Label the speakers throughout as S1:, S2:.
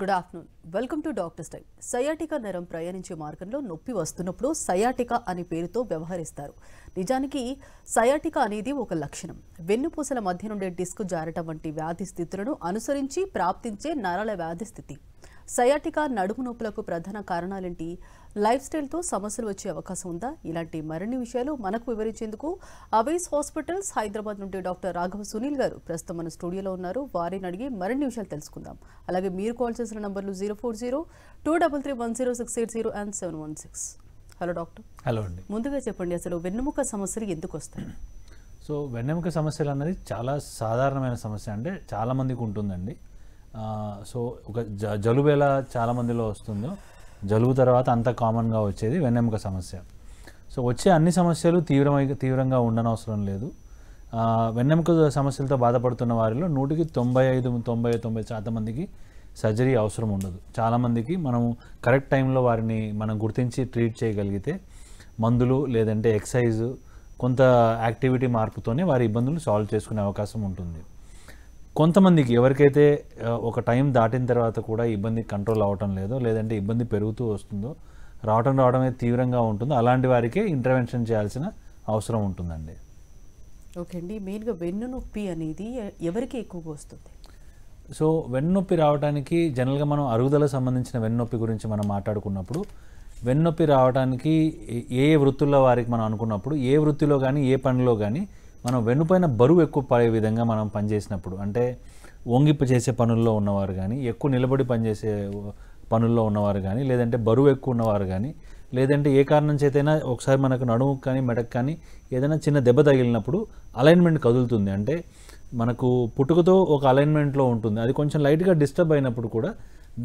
S1: good afternoon welcome to doctors time sciatica నరం ప్రయాణించే మార్గంలో నొప్పి వస్తున్నప్పుడు సయాటికా అనే పేరుతో వ్యవహరిస్తారు నిజానికి సయాటికా అనేది ఒక లక్షణం వెన్నుపూసల మధ్య నుండే డిస్క్ జారటం వంటి వ్యాధి స్థితులను అనుసరించి ప్రాప్తించే నరాల వ్యాధి స్థితి సయాటికా నడుము నొప్పులకు ప్రధాన కారణాలేంటి లైఫ్ స్టైల్తో సమస్యలు వచ్చే అవకాశం ఉందా ఇలాంటి మరిన్ని విషయాలు మనకు వివరించేందుకు అవైస్ హాస్పిటల్స్ హైదరాబాద్ నుండి డాక్టర్ రాఘవ సునీల్ గారు ప్రస్తుతం మన స్టూడియోలో ఉన్నారు వారిని అడిగి మరిన్ని విషయాలు తెలుసుకుందాం అలాగే మీరు కాల్ చేసిన నంబర్లు zero four zero two double three one zero six eight zero and seven one six hello doctor hello అండి ముందుగా చెప్పండి అసలు వెన్నుముక సమస్యలు ఎందుకు వస్తాయి
S2: సో వెన్నెముక సమస్యలు అన్నది చాలా సాధారణమైన సమస్య అంటే చాలామందికి ఉంటుందండి సో ఒక జ జలుబు ఎలా చాలామందిలో వస్తుందో జలుబు తర్వాత అంత కామన్గా వచ్చేది వెన్నెముక సమస్య సో వచ్చే అన్ని సమస్యలు తీవ్రమై తీవ్రంగా ఉండనవసరం లేదు వెన్నెముక సమస్యలతో బాధపడుతున్న వారిలో నూటికి తొంభై ఐదు తొంభై తొంభై శాతం మందికి సర్జరీ అవసరం ఉండదు చాలామందికి మనము కరెక్ట్ టైంలో వారిని మనం గుర్తించి ట్రీట్ చేయగలిగితే మందులు లేదంటే ఎక్సైజ్ కొంత యాక్టివిటీ మార్పుతోనే వారి ఇబ్బందులు సాల్వ్ చేసుకునే అవకాశం ఉంటుంది కొంతమందికి ఎవరికైతే ఒక టైం దాటిన తర్వాత కూడా ఇబ్బంది కంట్రోల్ అవ్వటం లేదో లేదంటే ఇబ్బంది పెరుగుతూ వస్తుందో రావటం రావడమే తీవ్రంగా ఉంటుందో అలాంటి వారికి ఇంటర్వెన్షన్ చేయాల్సిన అవసరం ఉంటుందండి
S1: ఓకే అండి మెయిన్గా వెన్నునొప్పి అనేది ఎవరికి ఎక్కువగా వస్తుంది
S2: సో వెన్నొప్పి రావడానికి జనరల్గా మనం అరుగుదల సంబంధించిన వెన్నొప్పి గురించి మనం మాట్లాడుకున్నప్పుడు వెన్నొప్పి రావడానికి ఏ ఏ వృత్తుల్లో వారికి మనం అనుకున్నప్పుడు ఏ వృత్తిలో కానీ ఏ పనిలో కానీ మనం వెన్నుపైన బరువు ఎక్కువ పడే విధంగా మనం పనిచేసినప్పుడు అంటే వంగిప్పు చేసే పనుల్లో ఉన్నవారు కానీ ఎక్కువ నిలబడి పనిచేసే పనుల్లో ఉన్నవారు కానీ లేదంటే బరువు ఎక్కువ ఉన్నవారు కానీ లేదంటే ఏ కారణం చేతైనా ఒకసారి మనకు నడుము కానీ మెడకు కానీ ఏదైనా చిన్న దెబ్బ తగిలినప్పుడు అలైన్మెంట్ కదులుతుంది అంటే మనకు పుట్టుకతో ఒక అలైన్మెంట్లో ఉంటుంది అది కొంచెం లైట్గా డిస్టర్బ్ అయినప్పుడు కూడా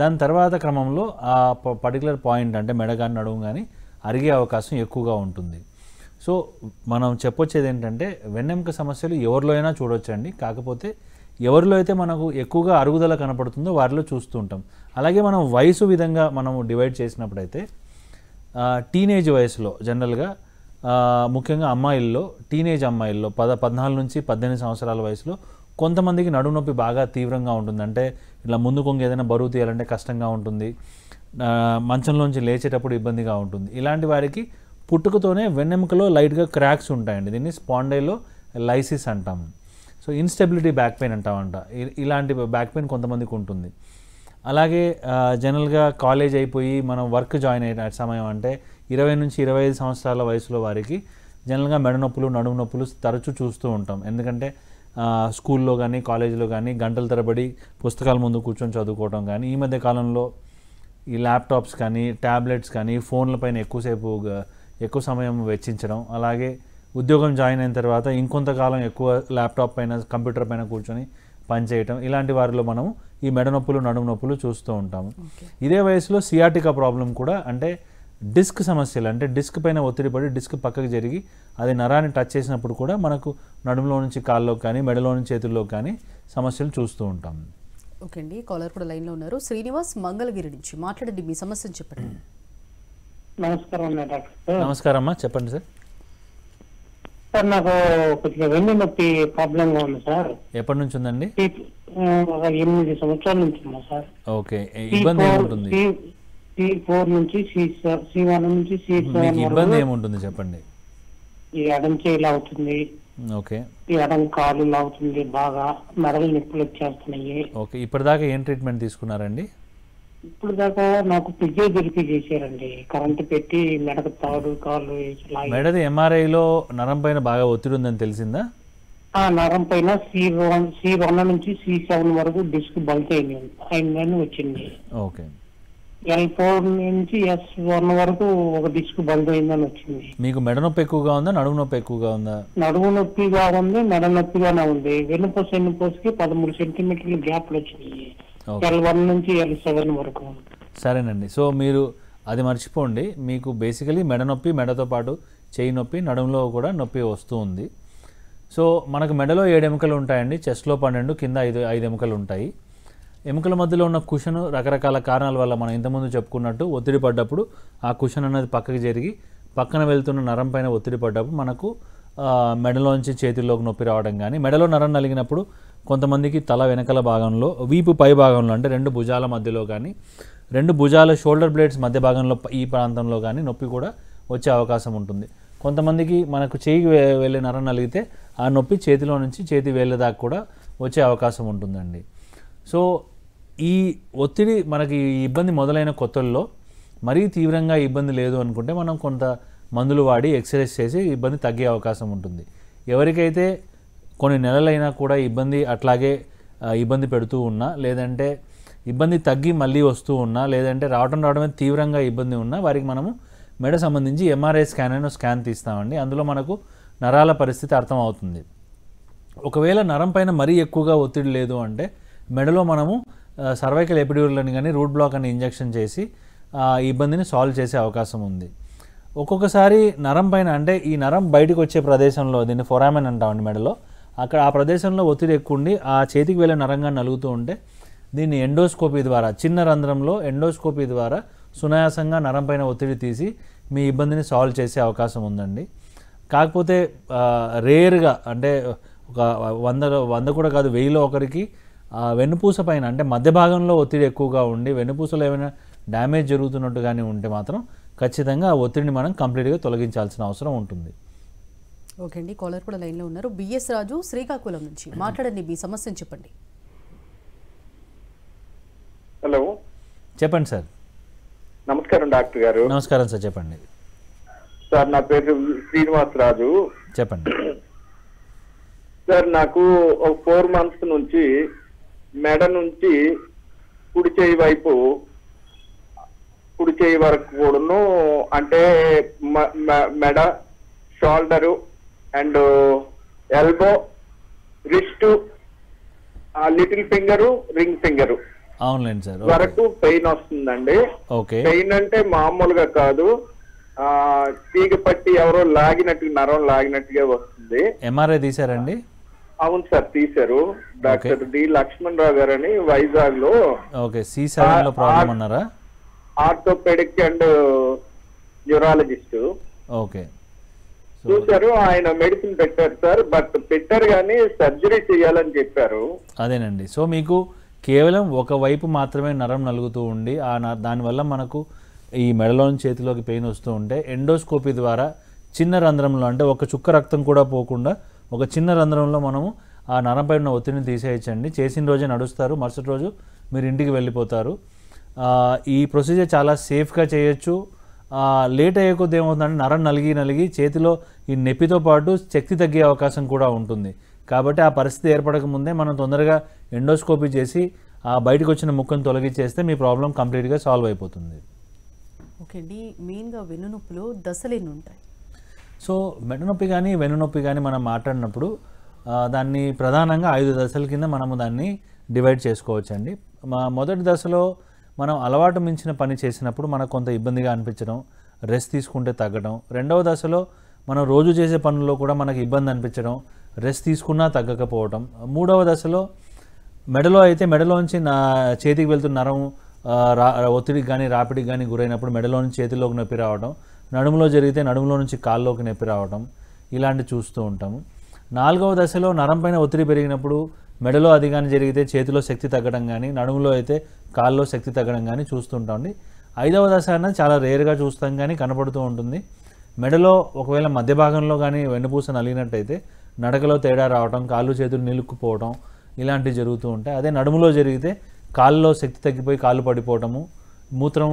S2: దాని తర్వాత క్రమంలో ఆ పర్టికులర్ పాయింట్ అంటే మెడ కానీ నడుము కానీ అరిగే అవకాశం ఎక్కువగా ఉంటుంది సో మనం చెప్పొచ్చేది ఏంటంటే వెన్నెముక సమస్యలు ఎవరిలో అయినా చూడొచ్చండి కాకపోతే ఎవరిలో అయితే మనకు ఎక్కువగా అరుగుదల కనపడుతుందో వారిలో చూస్తూ ఉంటాం అలాగే మనం వయసు విధంగా మనం డివైడ్ చేసినప్పుడైతే టీనేజ్ వయసులో జనరల్గా ముఖ్యంగా అమ్మాయిల్లో టీనేజ్ అమ్మాయిల్లో పద పద్నాలుగు నుంచి పద్దెనిమిది సంవత్సరాల వయసులో కొంతమందికి నడుము నొప్పి బాగా తీవ్రంగా ఉంటుంది అంటే ఇలా ముందు ఏదైనా బరువు తీయాలంటే కష్టంగా ఉంటుంది మంచంలోంచి లేచేటప్పుడు ఇబ్బందిగా ఉంటుంది ఇలాంటి వారికి పుట్టుకతోనే వెన్నెముకలో లైట్గా క్రాక్స్ ఉంటాయండి దీన్ని స్పాండైలో లైసిస్ అంటాము సో ఇన్స్టెబిలిటీ బ్యాక్ పెయిన్ అంటామంట ఇలాంటి బ్యాక్ పెయిన్ కొంతమందికి ఉంటుంది అలాగే జనరల్గా కాలేజ్ అయిపోయి మనం వర్క్ జాయిన్ అయిన సమయం అంటే ఇరవై నుంచి ఇరవై ఐదు సంవత్సరాల వయసులో వారికి జనరల్గా మెడ నొప్పులు నడుము నొప్పులు తరచూ చూస్తూ ఉంటాం ఎందుకంటే స్కూల్లో కానీ కాలేజీలో కానీ గంటల తరబడి పుస్తకాల ముందు కూర్చొని చదువుకోవటం కానీ ఈ మధ్య కాలంలో ఈ ల్యాప్టాప్స్ కానీ ట్యాబ్లెట్స్ కానీ ఫోన్లపైన ఎక్కువసేపు ఎక్కువ సమయం వెచ్చించడం అలాగే ఉద్యోగం జాయిన్ అయిన తర్వాత ఇంకొంతకాలం ఎక్కువ ల్యాప్టాప్ పైన కంప్యూటర్ పైన కూర్చొని పనిచేయటం ఇలాంటి వారిలో మనం ఈ మెడ నొప్పులు నడుము నొప్పులు చూస్తూ ఉంటాము ఇదే వయసులో సియాటికా ప్రాబ్లం కూడా అంటే డిస్క్ సమస్యలు అంటే డిస్క్ పైన ఒత్తిడి పడి డిస్క్ పక్కకు జరిగి అది నరాన్ని టచ్ చేసినప్పుడు కూడా మనకు నడుములో నుంచి కాల్లో కానీ మెడలో నుంచి చేతుల్లో కానీ సమస్యలు చూస్తూ ఉంటాం
S1: ఓకే అండి కాలర్ కూడా లైన్లో ఉన్నారు శ్రీనివాస్ మంగళగిరి నుంచి మాట్లాడండి మీ సమస్యను చెప్పండి నమస్కారం డాక్టర్
S2: అమ్మా చెప్పండి సార్ సార్ నాకు కొద్దిగా వెన్ను నొప్పి ప్రాబ్లమ్ గా ఉంది సార్ ఎప్పటి నుంచి ఉందండి
S3: ఎనిమిది సంవత్సరాల నుంచి సార్
S2: ఓకే ఇబ్బంది ఏముంటుంది
S3: సి ఫోర్ నుంచి సి సి వన్ నుంచి సి సెవెన్ ఇబ్బంది
S2: ఏముంటుంది చెప్పండి
S3: ఈ ఎడం చేయి అవుతుంది ఓకే ఈ ఎడం కాలు అవుతుంది బాగా మెడలు నొప్పులు వచ్చేస్తున్నాయి
S2: ఓకే ఇప్పటిదాకా ఏం ట్రీట్మెంట్ తీసుకున్నారండి
S3: ఇప్పుడు దాకా నాకు దొరికి చేశారండి కరెంట్ పెట్టి మెడ తాడు కాళ్ళు మెడది
S2: ఎంఆర్ఐలో నరం పైన బాగా ఒత్తిడి ఉందని తెలిసిందా
S3: ఆ నరం పైన సి వన్ సి వన్ నుంచి సి సెవెన్ వరకు డిస్క్ బల్క్ అయింది అయిందని వచ్చింది ఓకే ఎల్ ఫోర్ నుంచి ఎస్ వన్ వరకు ఒక డిస్క్ బంద్ అయిందని
S2: వచ్చింది మీకు మెడ నొప్పి ఎక్కువగా ఉందా నడుము నొప్పి ఎక్కువగా ఉందా
S3: నడుము నొప్పిగా ఉంది మెడ నొప్పిగానే ఉంది వెన్నుపూస వెన్నుపూసకి పదమూడు సెంటీమీటర్ల గ్యాప్లు వచ్చింది ఎల్ వన్ నుంచి ఎల్ సెవెన్ వరకు
S2: సరేనండి సో మీరు అది మర్చిపోండి మీకు బేసికలీ మెడ నొప్పి మెడతో పాటు చేయి నొప్పి నడుంలో కూడా నొప్పి వస్తూ ఉంది సో మనకు మెడలో ఏడు ఎముకలు ఉంటాయండి చెస్ట్లో పన్నెండు కింద ఐదు ఐదు ఎముకలు ఉంటాయి ఎముకల మధ్యలో ఉన్న కుషన్ రకరకాల కారణాల వల్ల మనం ఇంతకుముందు చెప్పుకున్నట్టు ఒత్తిడి పడ్డప్పుడు ఆ కుషన్ అనేది పక్కకి జరిగి పక్కన వెళ్తున్న నరం పైన ఒత్తిడి పడ్డప్పుడు మనకు మెడలోంచి చేతిలోకి నొప్పి రావడం కానీ మెడలో నరం నలిగినప్పుడు కొంతమందికి తల వెనకల భాగంలో వీపు పై భాగంలో అంటే రెండు భుజాల మధ్యలో కానీ రెండు భుజాల షోల్డర్ బ్లేడ్స్ మధ్య భాగంలో ఈ ప్రాంతంలో కానీ నొప్పి కూడా వచ్చే అవకాశం ఉంటుంది కొంతమందికి మనకు చేయి వెళ్ళే నరం నలిగితే ఆ నొప్పి చేతిలో నుంచి చేతి వేళ్ళ దాకా కూడా వచ్చే అవకాశం ఉంటుందండి సో ఈ ఒత్తిడి మనకి ఇబ్బంది మొదలైన కొత్తల్లో మరీ తీవ్రంగా ఇబ్బంది లేదు అనుకుంటే మనం కొంత మందులు వాడి ఎక్సర్సైజ్ చేసి ఇబ్బంది తగ్గే అవకాశం ఉంటుంది ఎవరికైతే కొన్ని నెలలైనా కూడా ఇబ్బంది అట్లాగే ఇబ్బంది పెడుతూ ఉన్నా లేదంటే ఇబ్బంది తగ్గి మళ్ళీ వస్తూ ఉన్నా లేదంటే రావటం రావడమే తీవ్రంగా ఇబ్బంది ఉన్నా వారికి మనము మెడ సంబంధించి ఎంఆర్ఐ స్కాన్ అని స్కాన్ తీస్తామండి అందులో మనకు నరాల పరిస్థితి అర్థమవుతుంది ఒకవేళ నరం పైన మరీ ఎక్కువగా ఒత్తిడి లేదు అంటే మెడలో మనము సర్వైకల్ ఎపిడ్యూర్లని కానీ రూట్ బ్లాక్ అని ఇంజెక్షన్ చేసి ఆ ఇబ్బందిని సాల్వ్ చేసే అవకాశం ఉంది ఒక్కొక్కసారి నరం పైన అంటే ఈ నరం బయటకు వచ్చే ప్రదేశంలో దీన్ని ఫొరామెన్ అంటామండి మెడలో అక్కడ ఆ ప్రదేశంలో ఒత్తిడి ఎక్కువ ఉండి ఆ చేతికి వెళ్ళే నరంగా నలుగుతూ ఉంటే దీన్ని ఎండోస్కోపీ ద్వారా చిన్న రంధ్రంలో ఎండోస్కోపీ ద్వారా సునాయాసంగా నరం పైన ఒత్తిడి తీసి మీ ఇబ్బందిని సాల్వ్ చేసే అవకాశం ఉందండి కాకపోతే రేర్గా అంటే ఒక వంద వంద కూడా కాదు వెయ్యిలో ఒకరికి వెన్నుపూస పైన అంటే మధ్య భాగంలో ఒత్తిడి ఎక్కువగా ఉండి వెన్నుపూసలో ఏమైనా డ్యామేజ్ జరుగుతున్నట్టు కానీ ఉంటే మాత్రం ఖచ్చితంగా ఆ ఒత్తిడిని మనం కంప్లీట్గా తొలగించాల్సిన అవసరం ఉంటుంది
S1: ఓకే అండి కాలర్ కూడా లైన్లో ఉన్నారు బిఎస్ రాజు శ్రీకాకుళం నుంచి మాట్లాడండి మీ సమస్యను చెప్పండి
S2: హలో చెప్పండి సార్ నమస్కారం డాక్టర్ గారు నమస్కారం సార్ చెప్పండి
S4: సార్ నా పేరు శ్రీనివాస్ రాజు చెప్పండి సార్ నాకు ఫోర్ మంత్స్ నుంచి మెడ నుంచి కుడి చేయి వైపు కుడి చేయి వరకు కూడాను అంటే మెడ shoulder and elbow wrist little finger ring finger
S2: అవునులేండి సార్ వరకు
S4: పెయిన్ వస్తుందండి ఓకే పెయిన్ అంటే మామూలుగా కాదు తీగ పట్టి ఎవరో లాగినట్టు నరం లాగినట్టుగా వస్తుంది
S2: ఎంఆర్ఐ తీసారండి
S4: అవును సార్ తీశారు డాక్టర్ డి లక్ష్మణ్ రావు గారు అని వైజాగ్ లో
S2: ఓకే సి సెవెన్ లో ప్రాబ్లం అన్నారా
S4: ఆర్థోపెడిక్ అండ్ న్యూరాలజిస్ట్ ఓకే చూసారు ఆయన మెడిసిన్ పెట్టారు సార్ బట్ పెట్టారు కానీ సర్జరీ చేయాలని చెప్పారు
S2: అదేనండి సో మీకు కేవలం ఒక వైపు మాత్రమే నరం నలుగుతూ ఉండి ఆ దానివల్ల మనకు ఈ మెడలోని చేతిలోకి పెయిన్ వస్తూ ఉంటే ఎండోస్కోపీ ద్వారా చిన్న రంధ్రంలో అంటే ఒక చుక్క రక్తం కూడా పోకుండా ఒక చిన్న రంధ్రంలో మనము ఆ నరంపై ఉన్న ఒత్తిడిని తీసేయచ్చండి చేసిన రోజే నడుస్తారు మరుసటి రోజు మీరు ఇంటికి వెళ్ళిపోతారు ఈ ప్రొసీజర్ చాలా సేఫ్గా చేయొచ్చు లేట్ అయ్యే కొద్ది ఏమవుతుందంటే నరం నలిగి నలిగి చేతిలో ఈ నొప్పితో పాటు శక్తి తగ్గే అవకాశం కూడా ఉంటుంది కాబట్టి ఆ పరిస్థితి ఏర్పడక ముందే మనం తొందరగా ఎండోస్కోపీ చేసి ఆ బయటకు వచ్చిన ముక్కను తొలగించేస్తే మీ ప్రాబ్లం కంప్లీట్గా సాల్వ్ అయిపోతుంది
S1: ఓకే అండి మెయిన్గా వెన్నునొప్పులు దశలు ఎన్ని ఉంటాయి
S2: సో మెడనొప్పి కానీ వెన్నునొప్పి కానీ మనం మాట్లాడినప్పుడు దాన్ని ప్రధానంగా ఐదు దశల కింద మనము దాన్ని డివైడ్ చేసుకోవచ్చండి మా మొదటి దశలో మనం అలవాటు మించిన పని చేసినప్పుడు మనకు కొంత ఇబ్బందిగా అనిపించడం రెస్ట్ తీసుకుంటే తగ్గడం రెండవ దశలో మనం రోజు చేసే పనుల్లో కూడా మనకు ఇబ్బంది అనిపించడం రెస్ట్ తీసుకున్నా తగ్గకపోవడం మూడవ దశలో మెడలో అయితే మెడలోంచి నా చేతికి వెళ్తున్న నరం రా ఒత్తిడికి కానీ రాపిడికి కానీ గురైనప్పుడు మెడలో నుంచి చేతిలోకి నొప్పి రావడం నడుములో జరిగితే నడుములో నుంచి కాల్లోకి నొప్పి రావడం ఇలాంటి చూస్తూ ఉంటాము నాలుగవ దశలో నరం పైన ఒత్తిడి పెరిగినప్పుడు మెడలో అది కానీ జరిగితే చేతిలో శక్తి తగ్గడం కానీ నడుములో అయితే కాల్లో శక్తి తగ్గడం కానీ చూస్తుంటామండి ఐదవ దశ అన్నది చాలా రేర్గా చూస్తాం కానీ కనబడుతూ ఉంటుంది మెడలో ఒకవేళ మధ్య భాగంలో కానీ వెన్నుపూస నలిగినట్టయితే నడకలో తేడా రావటం కాళ్ళు చేతులు నిలుక్కుపోవటం ఇలాంటివి జరుగుతూ ఉంటాయి అదే నడుములో జరిగితే కాళ్ళలో శక్తి తగ్గిపోయి కాళ్ళు పడిపోవటము మూత్రం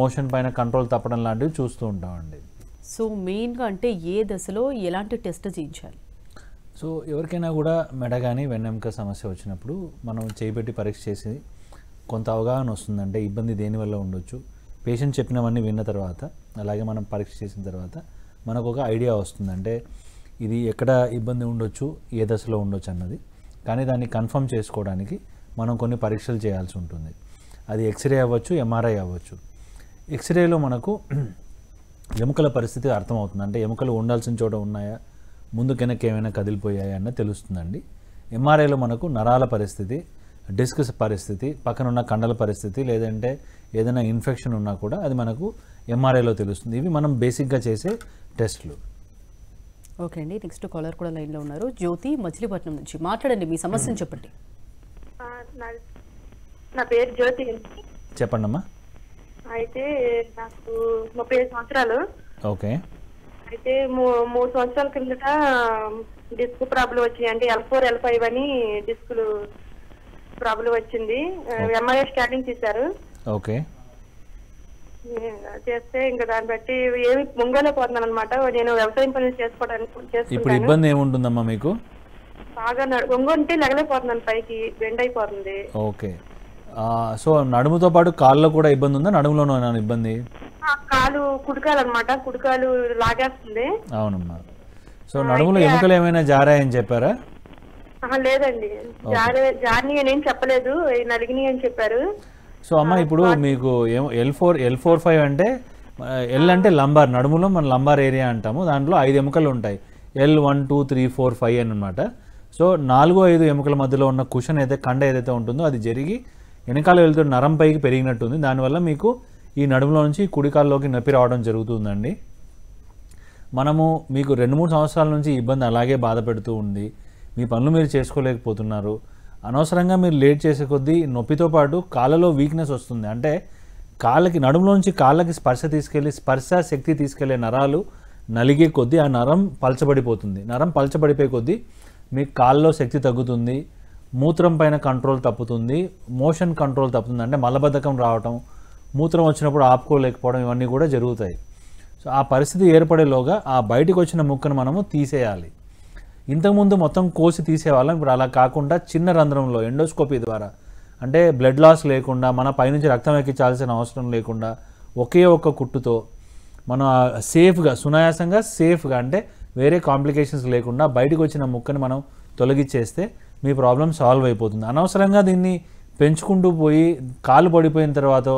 S2: మోషన్ పైన కంట్రోల్ తప్పడం లాంటివి చూస్తూ ఉంటామండి సో
S1: మెయిన్గా అంటే ఏ దశలో ఎలాంటి టెస్ట్ చేయించాలి
S2: సో ఎవరికైనా కూడా మెడ కానీ వెన్నెముక సమస్య వచ్చినప్పుడు మనం చేపెట్టి పరీక్ష చేసి కొంత అవగాహన వస్తుందంటే ఇబ్బంది దేనివల్ల ఉండొచ్చు పేషెంట్ చెప్పినవన్నీ విన్న తర్వాత అలాగే మనం పరీక్ష చేసిన తర్వాత మనకు ఒక ఐడియా వస్తుంది అంటే ఇది ఎక్కడ ఇబ్బంది ఉండొచ్చు ఏ దశలో ఉండొచ్చు అన్నది కానీ దాన్ని కన్ఫర్మ్ చేసుకోవడానికి మనం కొన్ని పరీక్షలు చేయాల్సి ఉంటుంది అది ఎక్స్రే అవ్వచ్చు ఎంఆర్ఐ అవ్వచ్చు ఎక్స్రేలో మనకు ఎముకల పరిస్థితి అర్థమవుతుంది అంటే ఎముకలు ఉండాల్సిన చోట ఉన్నాయా ముందుకెనక ఏమైనా కదిలిపోయాయా అన్న తెలుస్తుందండి ఎంఆర్ఐలో మనకు నరాల పరిస్థితి డిస్క్ పరిస్థితి పక్కన ఉన్న కండల పరిస్థితి లేదంటే ఏదైనా ఇన్ఫెక్షన్ ఉన్నా కూడా అది మనకు ఎంఆర్ఐలో తెలుస్తుంది ఇవి మనం బేసిక్గా చేసే టెస్ట్లు
S1: ఓకే అండి నెక్స్ట్ కాలర్ కూడా లైన్లో ఉన్నారు జ్యోతి మచిలీపట్నం నుంచి మాట్లాడండి మీ సమస్యను చెప్పండి నా పేరు జ్యోతి చెప్పండి అమ్మా అయితే నాకు ముప్పై సంవత్సరాలు ఓకే అయితే మూడు సంవత్సరాల కిందట డిస్క్ ప్రాబ్లం వచ్చింది అంటే ఎల్ ఫోర్ ఎల్ ఫైవ్ అని డిస్క్ ప్రాబ్లం వచ్చింది ఎంఐ స్టార్టింగ్ చేశారు ఓకే చేస్తే ఇంకా దాన్ని బట్టి ఏమి ముంగలే పోతున్నాను అనమాట నేను వ్యవసాయం పనులు చేసుకోవడానికి ఇప్పుడు ఇబ్బంది
S2: ఏముంటుందమ్మా మీకు
S1: బాగా ఒంగు ఉంటే లెగలేకపోతున్నాను పైకి బెండ్ అయిపోతుంది
S2: ఓకే సో నడుముతో పాటు కాళ్ళలో కూడా ఇబ్బంది ఉందా నడుములోనూ ఇబ్బంది
S1: కాలు కుడికాలు అనమాట లాగేస్తుంది
S2: అవునమ్మా సో నడుములో ఎముకలు ఏమైనా జారాయని చెప్పారా
S1: లేదండి అని చెప్పలేదు నలిగిని అని చెప్పారు
S2: సో అమ్మ ఇప్పుడు మీకు L four L four five అంటే ఎల్ అంటే లంబార్ నడుములో మన లంబార్ ఏరియా అంటాము దాంట్లో ఐదు ఎముకలు ఉంటాయి L one two three four five అని అనమాట సో నాలుగు ఐదు ఎముకల మధ్యలో ఉన్న కుషన్ అయితే కండ ఏదైతే ఉంటుందో అది జరిగి వెనకాల వెళ్తున్న నరం పైకి పెరిగినట్టుంది దానివల్ల మీకు ఈ నడుములో నుంచి కుడికాల్లోకి నొప్పి రావడం జరుగుతుందండి మనము మీకు రెండు మూడు సంవత్సరాల నుంచి ఇబ్బంది అలాగే బాధ పెడుతూ ఉంది మీ పనులు మీరు చేసుకోలేకపోతున్నారు అనవసరంగా మీరు లేట్ చేసే కొద్దీ నొప్పితో పాటు కాళ్ళలో వీక్నెస్ వస్తుంది అంటే కాళ్ళకి నడుములోంచి కాళ్ళకి స్పర్శ తీసుకెళ్ళి స్పర్శ శక్తి తీసుకెళ్లే నరాలు నలిగే కొద్దీ ఆ నరం పలచబడిపోతుంది నరం పలచబడిపోయే కొద్దీ మీకు కాళ్ళలో శక్తి తగ్గుతుంది మూత్రం పైన కంట్రోల్ తప్పుతుంది మోషన్ కంట్రోల్ తప్పుతుంది అంటే మలబద్ధకం రావటం మూత్రం వచ్చినప్పుడు ఆపుకోలేకపోవడం ఇవన్నీ కూడా జరుగుతాయి సో ఆ పరిస్థితి ఏర్పడేలోగా ఆ బయటకు వచ్చిన ముక్కను మనము తీసేయాలి ఇంతకుముందు మొత్తం కోసి తీసేవాళ్ళం ఇప్పుడు అలా కాకుండా చిన్న రంధ్రంలో ఎండోస్కోపీ ద్వారా అంటే బ్లడ్ లాస్ లేకుండా మన పైనుంచి రక్తం ఎక్కించాల్సిన అవసరం లేకుండా ఒకే ఒక్క కుట్టుతో మనం సేఫ్గా సునాయాసంగా సేఫ్గా అంటే వేరే కాంప్లికేషన్స్ లేకుండా బయటకు వచ్చిన ముక్కని మనం తొలగించేస్తే మీ ప్రాబ్లం సాల్వ్ అయిపోతుంది అనవసరంగా దీన్ని పెంచుకుంటూ పోయి కాలు పడిపోయిన తర్వాత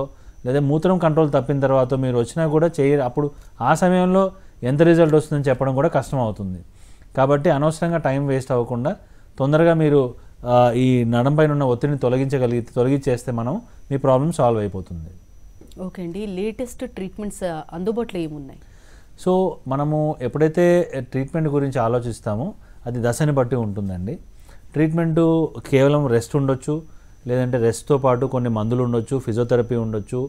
S2: లేదా మూత్రం కంట్రోల్ తప్పిన తర్వాత మీరు వచ్చినా కూడా చేయ అప్పుడు ఆ సమయంలో ఎంత రిజల్ట్ వస్తుందని చెప్పడం కూడా కష్టం అవుతుంది కాబట్టి అనవసరంగా టైం వేస్ట్ అవ్వకుండా తొందరగా మీరు ఈ నడం పైన ఉన్న ఒత్తిడిని తొలగించగలిగి తొలగించేస్తే మనం మీ ప్రాబ్లం సాల్వ్ అయిపోతుంది
S1: ఓకే అండి లేటెస్ట్ ట్రీట్మెంట్స్ అందుబాటులో ఏమున్నాయి
S2: సో మనము ఎప్పుడైతే ట్రీట్మెంట్ గురించి ఆలోచిస్తామో అది దశని బట్టి ఉంటుందండి ట్రీట్మెంటు కేవలం రెస్ట్ ఉండొచ్చు లేదంటే రెస్ట్తో పాటు కొన్ని మందులు ఉండొచ్చు ఫిజియోథెరపీ ఉండొచ్చు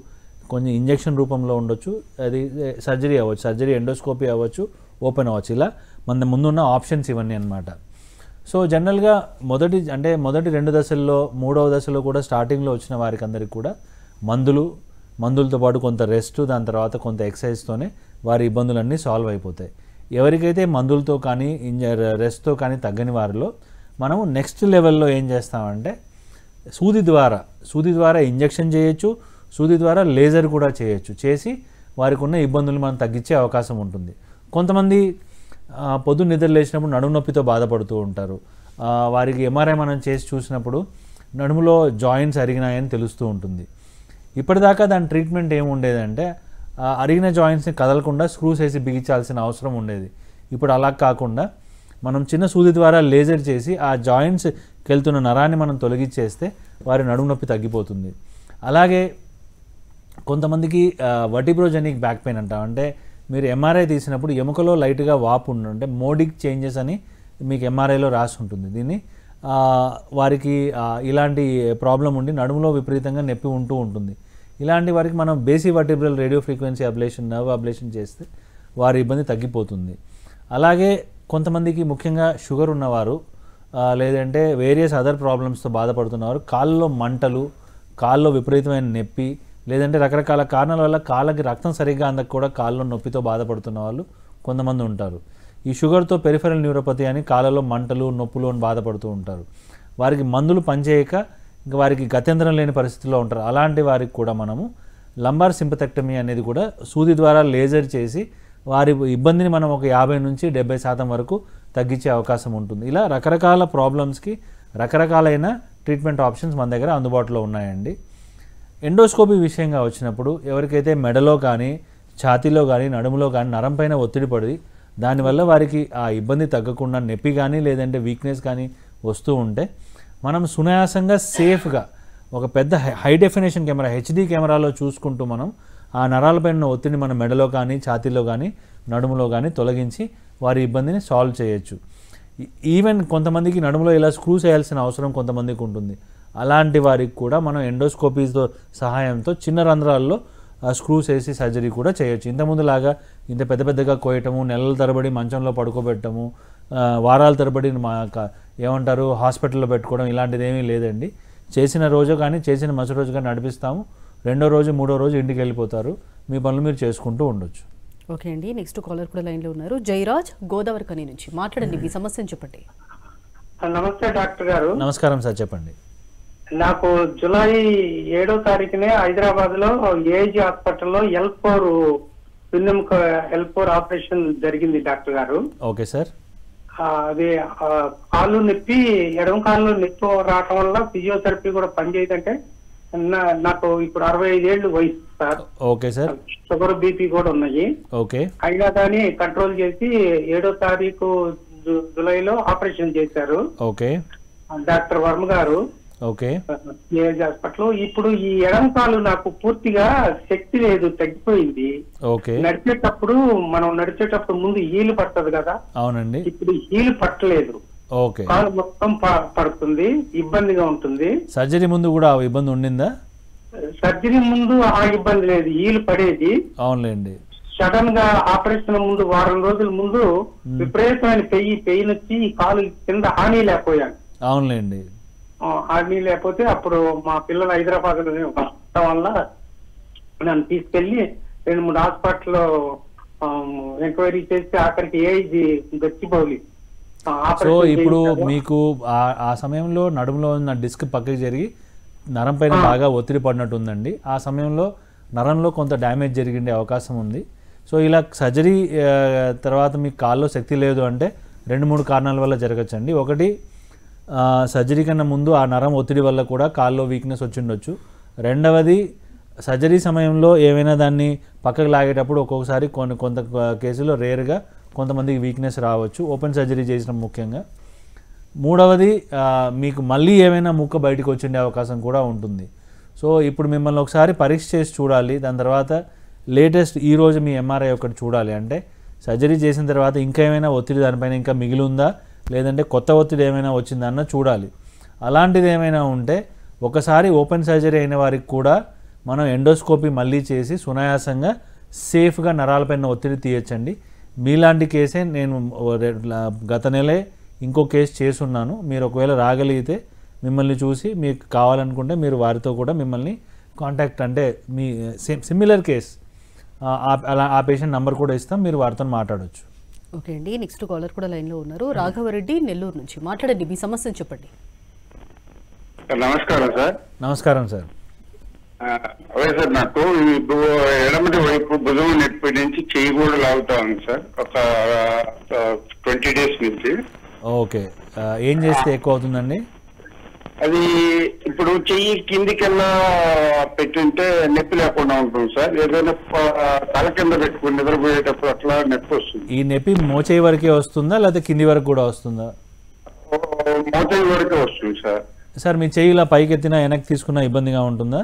S2: కొన్ని ఇంజెక్షన్ రూపంలో ఉండొచ్చు అది సర్జరీ అవ్వచ్చు సర్జరీ ఎండోస్కోపీ అవ్వచ్చు ఓపెన్ అవ్వచ్చు ఇలా మన ముందున్న ఆప్షన్స్ ఇవన్నీ అనమాట సో జనరల్గా మొదటి అంటే మొదటి రెండు దశల్లో మూడవ దశలో కూడా స్టార్టింగ్లో వచ్చిన వారికి అందరికీ కూడా మందులు మందులతో పాటు కొంత రెస్ట్ దాని తర్వాత కొంత ఎక్సర్సైజ్తోనే వారి ఇబ్బందులన్నీ సాల్వ్ అయిపోతాయి ఎవరికైతే మందులతో కానీ ఇంజ రెస్ట్తో కానీ తగ్గని వారిలో మనము నెక్స్ట్ లెవెల్లో ఏం చేస్తామంటే సూది ద్వారా సూది ద్వారా ఇంజెక్షన్ చేయొచ్చు సూది ద్వారా లేజర్ కూడా చేయొచ్చు చేసి వారికి ఉన్న ఇబ్బందులు మనం తగ్గించే అవకాశం ఉంటుంది కొంతమంది పొద్దు నిద్ర లేచినప్పుడు నడుము నొప్పితో బాధపడుతూ ఉంటారు వారికి ఎంఆర్ఐ మనం చేసి చూసినప్పుడు నడుములో జాయింట్స్ అరిగినాయని తెలుస్తూ ఉంటుంది ఇప్పటిదాకా దాని ట్రీట్మెంట్ ఏమి ఉండేదంటే అరిగిన జాయింట్స్ని కదలకుండా స్క్రూస్ వేసి బిగించాల్సిన అవసరం ఉండేది ఇప్పుడు అలా కాకుండా మనం చిన్న సూది ద్వారా లేజర్ చేసి ఆ జాయింట్స్ కెళ్తున్న నరాన్ని మనం తొలగించేస్తే వారి నడుము నొప్పి తగ్గిపోతుంది అలాగే కొంతమందికి వటిబ్రోజెనిక్ బ్యాక్ పెయిన్ అంటాం అంటే మీరు ఎంఆర్ఐ తీసినప్పుడు ఎముకలో లైట్గా వాపు ఉంటే మోడిక్ చేంజెస్ అని మీకు ఎంఆర్ఐలో రాసి ఉంటుంది దీన్ని వారికి ఇలాంటి ప్రాబ్లం ఉండి నడుములో విపరీతంగా నొప్పి ఉంటూ ఉంటుంది ఇలాంటి వారికి మనం basivertebral radio frequency ablation nerve ablation చేస్తే వారి ఇబ్బంది తగ్గిపోతుంది అలాగే కొంతమందికి ముఖ్యంగా షుగర్ ఉన్నవారు లేదంటే వేరియస్ అదర్ ప్రాబ్లమ్స్తో బాధపడుతున్నవారు కాళ్ళలో మంటలు కాళ్ళలో విపరీతమైన నొప్పి లేదంటే రకరకాల కారణాల వల్ల కాళ్ళకి రక్తం సరిగ్గా అందక కూడా కాళ్ళలో నొప్పితో బాధపడుతున్న వాళ్ళు కొంతమంది ఉంటారు ఈ షుగర్తో పెరిఫెరల్ న్యూరోపతి అని కాళ్ళలో మంటలు నొప్పులు అని బాధపడుతూ ఉంటారు వారికి మందులు పనిచేయక ఇంకా వారికి గత్యంతరం లేని పరిస్థితుల్లో ఉంటారు అలాంటి వారికి కూడా మనము లంబార్ సింపథెక్టమీ అనేది కూడా సూది ద్వారా లేజర్ చేసి వారి ఇబ్బందిని మనం ఒక యాభై నుంచి డెబ్బై శాతం వరకు తగ్గించే అవకాశం ఉంటుంది ఇలా రకరకాల ప్రాబ్లమ్స్కి రకరకాలైన ట్రీట్మెంట్ ఆప్షన్స్ మన దగ్గర అందుబాటులో ఉన్నాయండి ఎండోస్కోపీ విషయంగా వచ్చినప్పుడు ఎవరికైతే మెడలో కానీ ఛాతీలో కానీ నడుములో కానీ నరం పైన ఒత్తిడి పడి దానివల్ల వారికి ఆ ఇబ్బంది తగ్గకుండా నొప్పి కానీ లేదంటే వీక్నెస్ కానీ వస్తూ ఉంటే మనం సునాయాసంగా సేఫ్గా ఒక పెద్ద హై డెఫినేషన్ కెమెరా హెచ్డీ కెమెరాలో చూసుకుంటూ మనం ఆ నరాలపై ఉన్న ఒత్తిడిని మన మెడలో కానీ ఛాతీలో కానీ నడుములో కానీ తొలగించి వారి ఇబ్బందిని సాల్వ్ చేయొచ్చు ఈవెన్ కొంతమందికి నడుములో ఇలా స్క్రూ చేయాల్సిన అవసరం కొంతమందికి ఉంటుంది అలాంటి వారికి కూడా మనం ఎండోస్కోపీస్తో సహాయంతో చిన్న రంధ్రాల్లో స్క్రూ చేసి సర్జరీ కూడా చేయొచ్చు ఇంతకుముందులాగా ఇంత పెద్ద పెద్దగా కోయటము నెలల తరబడి మంచంలో పడుకోబెట్టము వారాల తరబడి మా ఏమంటారు హాస్పిటల్లో పెట్టుకోవడం ఇలాంటిది ఏమీ లేదండి చేసిన రోజు కానీ చేసిన మంచి రోజు కానీ నడిపిస్తాము రెండో రోజు మూడో రోజు ఇంటికి వెళ్ళిపోతారు మీ పనులు మీరు చేసుకుంటూ ఉండొచ్చు
S1: ఓకే అండి నెక్స్ట్ కాలర్ కూడా లైన్లో ఉన్నారు జయరాజ్ గోదావరి కని నుంచి మాట్లాడండి మీ సమస్యను చెప్పండి నమస్తే డాక్టర్
S2: గారు నమస్కారం సార్ చెప్పండి
S1: నాకు జులై ఏడో తారీఖునే హైదరాబాద్
S5: లో ఏజీ హాస్పిటల్లో ఎల్ ఫోర్ పిన్నెముక ఎల్ ఫోర్ ఆపరేషన్ జరిగింది డాక్టర్ గారు ఓకే సార్ అది కాళ్ళు నొప్పి ఎడమ కాళ్ళు నొప్పి రావటం వల్ల ఫిజియోథెరపీ కూడా పనిచేయదంటే నాకు ఇప్పుడు అరవై ఐదేళ్లు వయసు sir okay sir sugar BP కూడా ఉన్నాయి ఓకే అయినా కానీ కంట్రోల్ చేసి ఏడో తారీఖు లో ఆపరేషన్ చేశారు ఓకే డాక్టర్ వర్మ గారు ఓకే హాస్పిటల్ ఇప్పుడు ఈ ఎడంకాలు నాకు పూర్తిగా శక్తి లేదు తగ్గిపోయింది ఓకే నడిచేటప్పుడు మనం నడిచేటప్పుడు ముందు హీల్ పడుతుంది కదా
S2: అవునండి ఇప్పుడు హీల్ పట్టలేదు కాలు
S5: మొత్తం పడుతుంది ఇబ్బందిగా ఉంటుంది
S2: సర్జరీ ముందు కూడా ఇబ్బంది ఉండిందా
S5: సర్జరీ ముందు ఆ ఇబ్బంది లేదు ఈలు పడేది అవునులేండి సడన్ గా ఆపరేషన్ ముందు వారం రోజుల ముందు విపరీతమైన పెయి పెయిన్ వచ్చి కాలు కింద హాని లేకపోయాను అవునులేండి హాని లేకపోతే అప్పుడు మా పిల్లలు హైదరాబాద్ వస్తా వల్ల నన్ను తీసుకెళ్లి రెండు మూడు హాస్పిటల్ ఎంక్వైరీ చేస్తే అక్కడికి ఏఐజీ గచ్చిపోలేదు సో ఇప్పుడు మీకు
S2: ఆ సమయంలో నడుములో ఉన్న డిస్క్ పక్కకి జరిగి నరం పైన బాగా ఒత్తిడి పడినట్టు ఉందండి ఆ సమయంలో నరంలో కొంత డ్యామేజ్ జరిగిండే అవకాశం ఉంది సో ఇలా సర్జరీ తర్వాత మీకు కాల్లో శక్తి లేదు అంటే రెండు మూడు కారణాల వల్ల జరగచ్చండి ఒకటి సర్జరీ కన్నా ముందు ఆ నరం ఒత్తిడి వల్ల కూడా కాల్లో వీక్నెస్ వచ్చి ఉండొచ్చు రెండవది సర్జరీ సమయంలో ఏమైనా దాన్ని పక్కకు లాగేటప్పుడు ఒక్కొక్కసారి కొన్ని కొంత కేసులో రేర్గా కొంతమందికి వీక్నెస్ రావచ్చు ఓపెన్ సర్జరీ చేసిన ముఖ్యంగా మూడవది మీకు మళ్ళీ ఏమైనా ముక్క బయటకు వచ్చిండే అవకాశం కూడా ఉంటుంది సో ఇప్పుడు మిమ్మల్ని ఒకసారి పరీక్ష చేసి చూడాలి దాని తర్వాత లేటెస్ట్ ఈరోజు మీ ఎంఆర్ఐ ఒకటి చూడాలి అంటే సర్జరీ చేసిన తర్వాత ఇంకా ఏమైనా ఒత్తిడి దానిపైన ఇంకా మిగిలి ఉందా లేదంటే కొత్త ఒత్తిడి ఏమైనా వచ్చిందన్న చూడాలి అలాంటిది ఏమైనా ఉంటే ఒకసారి ఓపెన్ సర్జరీ అయిన వారికి కూడా మనం ఎండోస్కోపీ మళ్ళీ చేసి సునాయాసంగా సేఫ్గా నరాలపైన ఒత్తిడి తీయచ్చండి మీలాంటి కేసే నేను గత నెలే ఇంకో కేసు ఉన్నాను మీరు ఒకవేళ రాగలిగితే మిమ్మల్ని చూసి మీకు కావాలనుకుంటే మీరు వారితో కూడా మిమ్మల్ని కాంటాక్ట్ అంటే మీ సిమిలర్ కేస్ అలా ఆ పేషెంట్ నంబర్ కూడా ఇస్తాం మీరు వారితో మాట్లాడవచ్చు
S1: ఓకే అండి నెక్స్ట్ కాలర్ కూడా లైన్లో ఉన్నారు రాఘవరెడ్డి నెల్లూరు నుంచి మాట్లాడండి మీ సమస్యను చెప్పండి
S2: నమస్కారం సార్ నమస్కారం సార్
S4: అదే సార్ నాకు ఎడమటి వైపు భుజం నొప్పి నుంచి చెయ్యి కూడా
S2: లాగుతా ఉంది సార్ ఒక ట్వంటీ డేస్ నుంచి ఓకే ఏం చేస్తే ఎక్కువ అవుతుందండి
S4: అది ఇప్పుడు చెయ్యి కిందికెళ్ళా పెట్టింటే నొప్పి లేకుండా ఉంటుంది సార్ ఏదైనా తల కింద
S2: పెట్టుకుని నిద్రపోయేటప్పుడు అట్లా నొప్పి వస్తుంది ఈ నొప్పి మోచేయి వరకే వస్తుందా లేకపోతే కింది వరకు కూడా వస్తుందా
S4: మోచేయి వరకే
S5: వస్తుంది సార్
S2: సార్ మీ చెయ్యి ఇలా పైకి ఎత్తినా వెనక్కి తీసుకున్నా ఇబ్బందిగా ఉంటుందా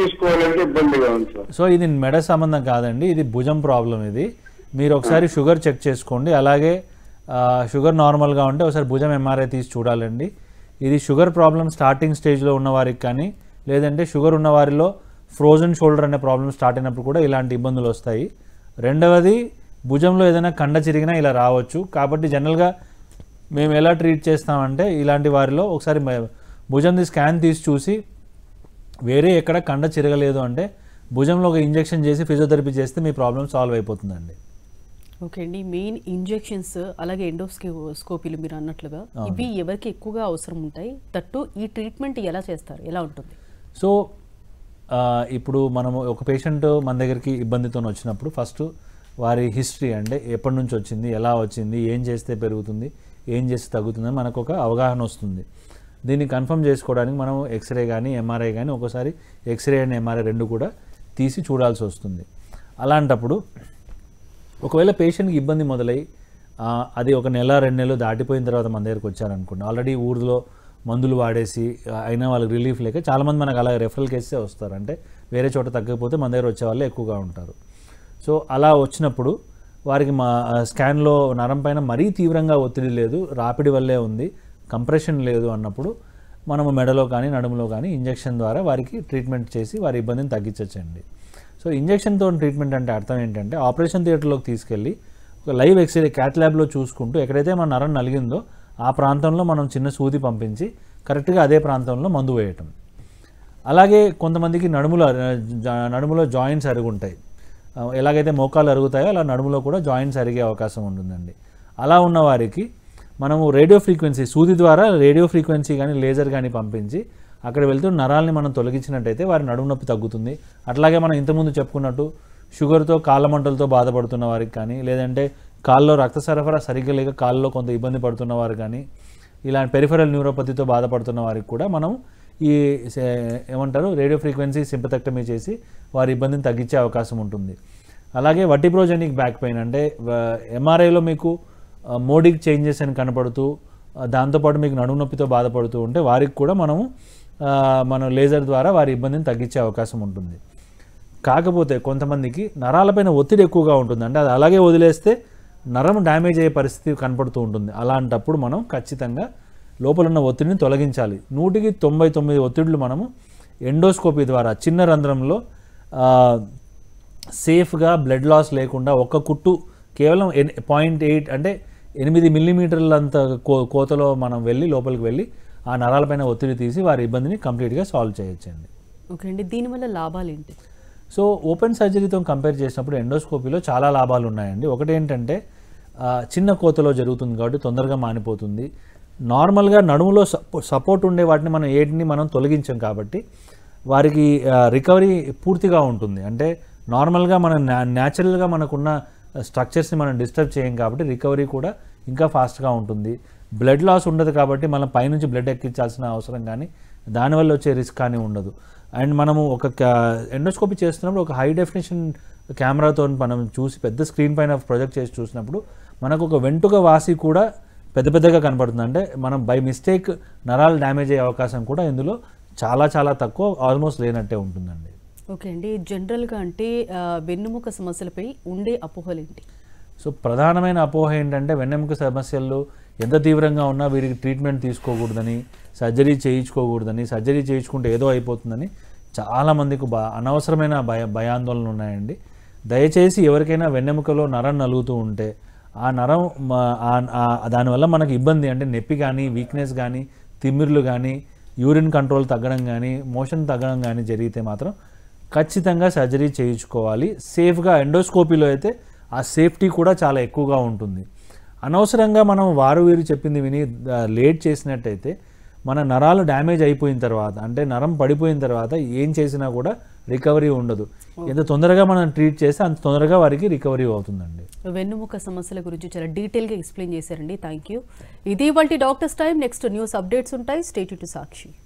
S2: తీసుకోవాలంటే ఇబ్బందిగా ఉంది సో ఇది మెడ సంబంధం కాదండి ఇది భుజం ప్రాబ్లం ఇది మీరు ఒకసారి షుగర్ చెక్ చేసుకోండి అలాగే షుగర్ నార్మల్గా ఉంటే ఒకసారి భుజం ఎంఆర్ఐ తీసి చూడాలండి ఇది షుగర్ ప్రాబ్లం స్టార్టింగ్ స్టేజ్లో ఉన్న వారికి కానీ లేదంటే షుగర్ ఉన్న వారిలో ఫ్రోజన్ షోల్డర్ అనే ప్రాబ్లం స్టార్ట్ అయినప్పుడు కూడా ఇలాంటి ఇబ్బందులు వస్తాయి రెండవది భుజంలో ఏదైనా కండ చిరిగినా ఇలా రావచ్చు కాబట్టి జనరల్గా మేము ఎలా ట్రీట్ చేస్తామంటే ఇలాంటి వారిలో ఒకసారి భుజంది స్కాన్ తీసి చూసి వేరే ఎక్కడ కండ చిరగలేదు అంటే భుజంలో ఒక ఇంజెక్షన్ చేసి ఫిజియోథెరపీ చేస్తే మీ ప్రాబ్లం సాల్వ్ అయిపోతుందండి
S1: ఓకే అండి మెయిన్ ఇంజెక్షన్స్ అలాగే ఎండోస్కోపీలు మీరు అన్నట్లుగా ఇవి ఎవరికి ఎక్కువగా అవసరం ఉంటాయి తట్టు ఈ ట్రీట్మెంట్ ఎలా చేస్తారు ఎలా ఉంటుంది
S2: సో ఇప్పుడు మనము ఒక పేషెంట్ మన దగ్గరికి ఇబ్బందితో వచ్చినప్పుడు ఫస్ట్ వారి హిస్టరీ అంటే ఎప్పటి నుంచి వచ్చింది ఎలా వచ్చింది ఏం చేస్తే పెరుగుతుంది ఏం చేస్తే తగ్గుతుంది మనకు ఒక అవగాహన వస్తుంది దీన్ని కన్ఫర్మ్ చేసుకోవడానికి మనం ఎక్స్రే కానీ ఎంఆర్ఐ కానీ ఒకసారి ఎక్స్రే అండ్ ఎంఆర్ఐ రెండు కూడా తీసి చూడాల్సి వస్తుంది అలాంటప్పుడు ఒకవేళ పేషెంట్కి ఇబ్బంది మొదలై అది ఒక నెల రెండు నెలలు దాటిపోయిన తర్వాత మన దగ్గరకు వచ్చారనుకోండి ఆల్రెడీ ఊరిలో మందులు వాడేసి అయినా వాళ్ళకి రిలీఫ్ లేక చాలామంది మనకు అలా రెఫరల్ కేసే వస్తారు అంటే వేరే చోట తగ్గకపోతే మన దగ్గర వచ్చే వాళ్ళు ఎక్కువగా ఉంటారు సో అలా వచ్చినప్పుడు వారికి మా స్కాన్లో నరం పైన మరీ తీవ్రంగా ఒత్తిడి లేదు రాపిడి వల్లే ఉంది కంప్రెషన్ లేదు అన్నప్పుడు మనము మెడలో కానీ నడుములో కానీ ఇంజెక్షన్ ద్వారా వారికి ట్రీట్మెంట్ చేసి వారి ఇబ్బందిని తగ్గించచ్చండి సో ఇంజక్షన్తో ట్రీట్మెంట్ అంటే అర్థం ఏంటంటే ఆపరేషన్ థియేటర్లోకి తీసుకెళ్ళి ఒక లైవ్ ఎక్స్రే క్యాట్ ల్యాబ్లో చూసుకుంటూ ఎక్కడైతే మన నరం నలిగిందో ఆ ప్రాంతంలో మనం చిన్న సూది పంపించి కరెక్ట్గా అదే ప్రాంతంలో మందు వేయటం అలాగే కొంతమందికి నడుములు నడుములో జాయింట్స్ అరుగుంటాయి ఎలాగైతే మోకాలు అరుగుతాయో అలా నడుములో కూడా జాయింట్స్ అరిగే అవకాశం ఉంటుందండి అలా ఉన్న వారికి మనము రేడియో ఫ్రీక్వెన్సీ సూది ద్వారా రేడియో ఫ్రీక్వెన్సీ కానీ లేజర్ కానీ పంపించి అక్కడ వెళ్తూ నరాలని మనం తొలగించినట్టయితే వారి నడుము నొప్పి తగ్గుతుంది అట్లాగే మనం ఇంతకుముందు చెప్పుకున్నట్టు షుగర్తో కాళ్ళ మంటలతో బాధపడుతున్న వారికి కానీ లేదంటే కాల్లో రక్త సరఫరా సరిగ్గా లేక కాల్లో కొంత ఇబ్బంది పడుతున్న వారు కానీ ఇలాంటి పెరిఫరల్ న్యూరోపతితో బాధపడుతున్న వారికి కూడా మనం ఈ ఏమంటారు రేడియో ఫ్రీక్వెన్సీ సింపతక్టమీ చేసి వారి ఇబ్బందిని తగ్గించే అవకాశం ఉంటుంది అలాగే వటిప్రోజెనిక్ బ్యాక్ పెయిన్ అంటే ఎంఆర్ఐలో మీకు మోడీకి చేంజెస్ అని కనపడుతూ దాంతోపాటు మీకు నడుము నొప్పితో బాధపడుతూ ఉంటే వారికి కూడా మనము మనం లేజర్ ద్వారా వారి ఇబ్బందిని తగ్గించే అవకాశం ఉంటుంది కాకపోతే కొంతమందికి నరాలపైన ఒత్తిడి ఎక్కువగా ఉంటుంది అంటే అది అలాగే వదిలేస్తే నరం డ్యామేజ్ అయ్యే పరిస్థితి కనపడుతూ ఉంటుంది అలాంటప్పుడు మనం ఖచ్చితంగా లోపలున్న ఒత్తిడిని తొలగించాలి నూటికి తొంభై తొమ్మిది ఒత్తిడులు మనము ఎండోస్కోపీ ద్వారా చిన్న రంధ్రంలో సేఫ్గా బ్లడ్ లాస్ లేకుండా ఒక్క కుట్టు కేవలం పాయింట్ ఎయిట్ అంటే ఎనిమిది మిల్లీమీటర్లంత కో కోతలో మనం వెళ్ళి లోపలికి వెళ్ళి ఆ నరాలపైన ఒత్తిడి తీసి వారి ఇబ్బందిని కంప్లీట్గా సాల్వ్ చేయొచ్చండి
S1: ఓకే అండి దీనివల్ల లాభాలు ఏంటి
S2: సో ఓపెన్ సర్జరీతో కంపేర్ చేసినప్పుడు ఎండోస్కోపీలో చాలా లాభాలు ఉన్నాయండి ఒకటి ఏంటంటే చిన్న కోతలో జరుగుతుంది కాబట్టి తొందరగా మానిపోతుంది నార్మల్గా నడుములో సపోర్ట్ ఉండే వాటిని మనం ఏటిని మనం తొలగించాం కాబట్టి వారికి రికవరీ పూర్తిగా ఉంటుంది అంటే నార్మల్గా మన న్యాచురల్గా మనకున్న స్ట్రక్చర్స్ని మనం డిస్టర్బ్ చేయం కాబట్టి రికవరీ కూడా ఇంకా ఫాస్ట్గా ఉంటుంది బ్లడ్ లాస్ ఉండదు కాబట్టి మనం పైనుంచి బ్లడ్ ఎక్కించాల్సిన అవసరం కానీ దానివల్ల వచ్చే రిస్క్ కానీ ఉండదు అండ్ మనము ఒక ఎండోస్కోపీ చేస్తున్నప్పుడు ఒక హై డెఫినేషన్ కెమెరాతో మనం చూసి పెద్ద స్క్రీన్ పైన ప్రొజెక్ట్ చేసి చూసినప్పుడు మనకు ఒక వెంటుక వాసి కూడా పెద్ద పెద్దగా కనబడుతుంది అంటే మనం బై మిస్టేక్ నరాలు డ్యామేజ్ అయ్యే అవకాశం కూడా ఇందులో చాలా చాలా తక్కువ ఆల్మోస్ట్ లేనట్టే ఉంటుందండి
S1: ఓకే అండి జనరల్గా అంటే వెన్నుముక సమస్యలపై ఉండే అపోహలు ఏంటి
S2: సో ప్రధానమైన అపోహ ఏంటంటే వెన్నెముక సమస్యల్లో ఎంత తీవ్రంగా ఉన్నా వీరికి ట్రీట్మెంట్ తీసుకోకూడదని సర్జరీ చేయించుకోకూడదని సర్జరీ చేయించుకుంటే ఏదో అయిపోతుందని చాలామందికి బా అనవసరమైన భయ భయాందోళనలు ఉన్నాయండి దయచేసి ఎవరికైనా వెన్నెముకలో నరం నలుగుతూ ఉంటే ఆ నరం దానివల్ల మనకు ఇబ్బంది అంటే నొప్పి కానీ వీక్నెస్ కానీ తిమ్మిర్లు కానీ యూరిన్ కంట్రోల్ తగ్గడం కానీ మోషన్ తగ్గడం కానీ జరిగితే మాత్రం ఖచ్చితంగా సర్జరీ చేయించుకోవాలి సేఫ్గా ఎండోస్కోపీలో అయితే ఆ సేఫ్టీ కూడా చాలా ఎక్కువగా ఉంటుంది అనవసరంగా మనం వారు వీరు చెప్పింది విని లేట్ చేసినట్టయితే మన నరాలు డ్యామేజ్ అయిపోయిన తర్వాత అంటే నరం పడిపోయిన తర్వాత ఏం చేసినా కూడా రికవరీ ఉండదు ఎంత తొందరగా మనం ట్రీట్ చేస్తే అంత తొందరగా వారికి రికవరీ అవుతుందండి
S1: వెన్నుముక సమస్యల గురించి చాలా డీటెయిల్గా ఎక్స్ప్లెయిన్ చేశారండి థ్యాంక్ యూ ఇది doctors time next news updates ఉంటాయి స్టేట్ టు సాక్షి